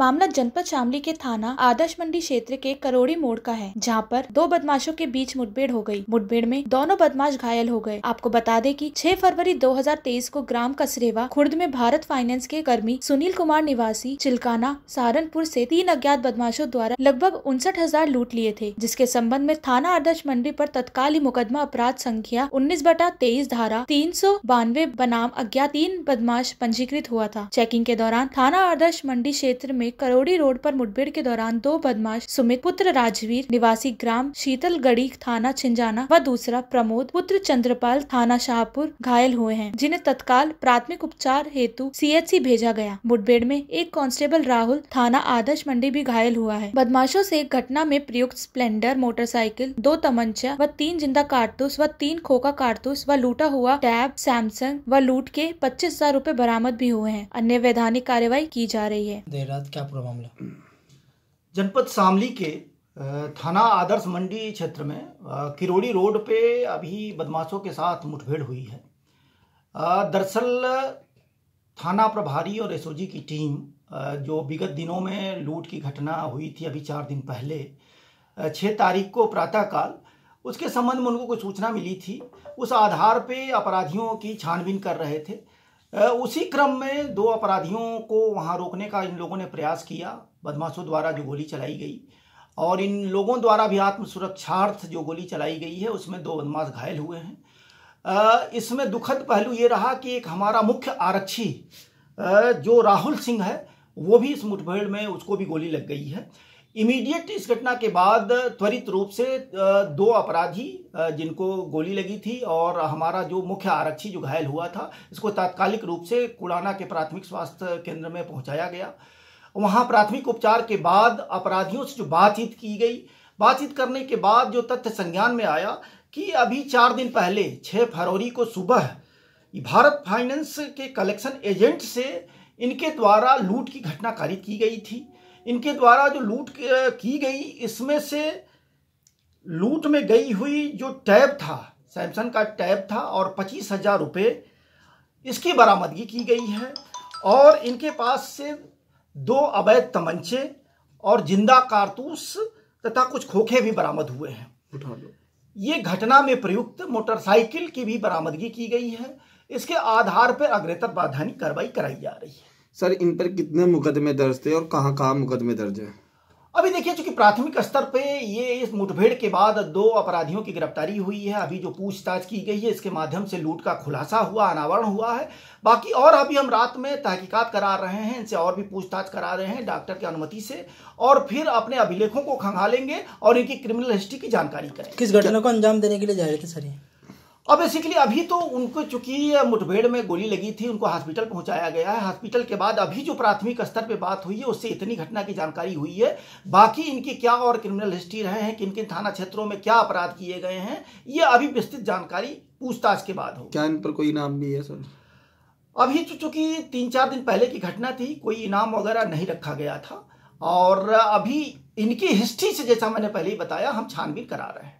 मामला जनपद शामली के थाना आदर्श मंडी क्षेत्र के करोड़ी मोड़ का है जहाँ पर दो बदमाशों के बीच मुठभेड़ हो गई मुठभेड़ में दोनों बदमाश घायल हो गए आपको बता दें कि 6 फरवरी 2023 को ग्राम कसरेवा खुर्द में भारत फाइनेंस के कर्मी सुनील कुमार निवासी चिलकाना सहारनपुर ऐसी तीन अज्ञात बदमाशों द्वारा लगभग उनसठ हजार लूट लिए थे जिसके संबंध में थाना आदर्श मंडी आरोप तत्काल मुकदमा अपराध संख्या उन्नीस बटा तेईस धारा तीन सौ बानवे बनाम अज्ञात तीन बदमाश पंजीकृत हुआ था चेकिंग के दौरान थाना आदर्श मंडी क्षेत्र में में करोड़ी रोड पर मुठभेड़ के दौरान दो बदमाश सुमित पुत्र राजवीर निवासी ग्राम शीतलगढ़ी थाना छिंजाना व दूसरा प्रमोद पुत्र चंद्रपाल थाना शाहपुर घायल हुए हैं जिन्हें तत्काल प्राथमिक उपचार हेतु सी भेजा गया मुठभेड़ में एक कांस्टेबल राहुल थाना आदर्श मंडी भी घायल हुआ है बदमाशों से घटना में प्रयुक्त स्प्लेंडर मोटरसाइकिल दो तमंचा व तीन जिंदा कारतूस व तीन खोखा कारतूस व लूटा हुआ टैब सैमसंग व लूट के पच्चीस हजार रूपए बरामद भी हुए हैं अन्य वैधानिक कार्यवाही की जा रही है देर रात है पूरा मामला जनपद शामली के थाना आदर्श मंडी क्षेत्र में किरोड़ी रोड पे अभी बदमाशों के साथ मुठभेड़ हुई है दरअसल थाना प्रभारी और एसओजी की टीम जो विगत दिनों में लूट की घटना हुई थी अभी चार दिन पहले छः तारीख को प्रातःकाल उसके संबंध में उनको कुछ सूचना मिली थी उस आधार पे अपराधियों की छानबीन कर रहे थे उसी क्रम में दो अपराधियों को वहां रोकने का इन लोगों ने प्रयास किया बदमाशों द्वारा जो गोली चलाई गई और इन लोगों द्वारा भी आत्म सुरक्षार्थ जो गोली चलाई गई है उसमें दो बदमाश घायल हुए हैं इसमें दुखद पहलू ये रहा कि एक हमारा मुख्य आरक्षी जो राहुल सिंह है वो भी इस मुठभेड़ में उसको भी गोली लग गई है इमीडिएट इस घटना के बाद त्वरित रूप से दो अपराधी जिनको गोली लगी थी और हमारा जो मुख्य आरक्षी जो घायल हुआ था इसको तात्कालिक रूप से कुड़ाना के प्राथमिक स्वास्थ्य केंद्र में पहुंचाया गया वहां प्राथमिक उपचार के बाद अपराधियों से जो बातचीत की गई बातचीत करने के बाद जो तथ्य संज्ञान में आया कि अभी चार दिन पहले छः फरवरी को सुबह भारत फाइनेंस के कलेक्शन एजेंट से इनके द्वारा लूट की घटना कारित की गई थी इनके द्वारा जो लूट की गई इसमें से लूट में गई हुई जो टैब था सैमसंग का टैब था और पच्चीस हजार रुपये इसकी बरामदगी की गई है और इनके पास से दो अवैध तमंचे और जिंदा कारतूस तथा कुछ खोखे भी बरामद हुए हैं उठा लो ये घटना में प्रयुक्त मोटरसाइकिल की भी बरामदगी की गई है इसके आधार पर अग्रेतर बाधानी कार्रवाई कराई जा रही है सर इन पर कितने मुकदमे दर्ज थे और कहाँ कहाँ मुकदमे दर्ज है अभी देखिए चूंकि प्राथमिक स्तर पे ये इस मुठभेड़ के बाद दो अपराधियों की गिरफ्तारी हुई है अभी जो पूछताछ की गई है इसके माध्यम से लूट का खुलासा हुआ अनावरण हुआ है बाकी और अभी हम रात में तहकीकात करा रहे हैं इनसे और भी पूछताछ करा रहे हैं डॉक्टर की अनुमति से और फिर अपने अभिलेखों को खंगालेंगे और इनकी क्रिमिनल हिस्ट्री की जानकारी करें किस घटना को अंजाम देने के लिए जा रहे थे सर और बेसिकली अभी तो उनको चूंकि मुठभेड़ में गोली लगी थी उनको हॉस्पिटल पहुंचाया गया है हॉस्पिटल के बाद अभी जो प्राथमिक स्तर पे बात हुई है उससे इतनी घटना की जानकारी हुई है बाकी इनकी क्या और क्रिमिनल हिस्ट्री रहे हैं किन किन थाना क्षेत्रों में क्या अपराध किए गए हैं ये अभी विस्तृत जानकारी पूछताछ के बाद हो क्या इन पर कोई इनाम भी है सर अभी तो चूंकि तीन चार दिन पहले की घटना थी कोई इनाम वगैरह नहीं रखा गया था और अभी इनकी हिस्ट्री से जैसा मैंने पहले ही बताया हम छानबीन करा रहे हैं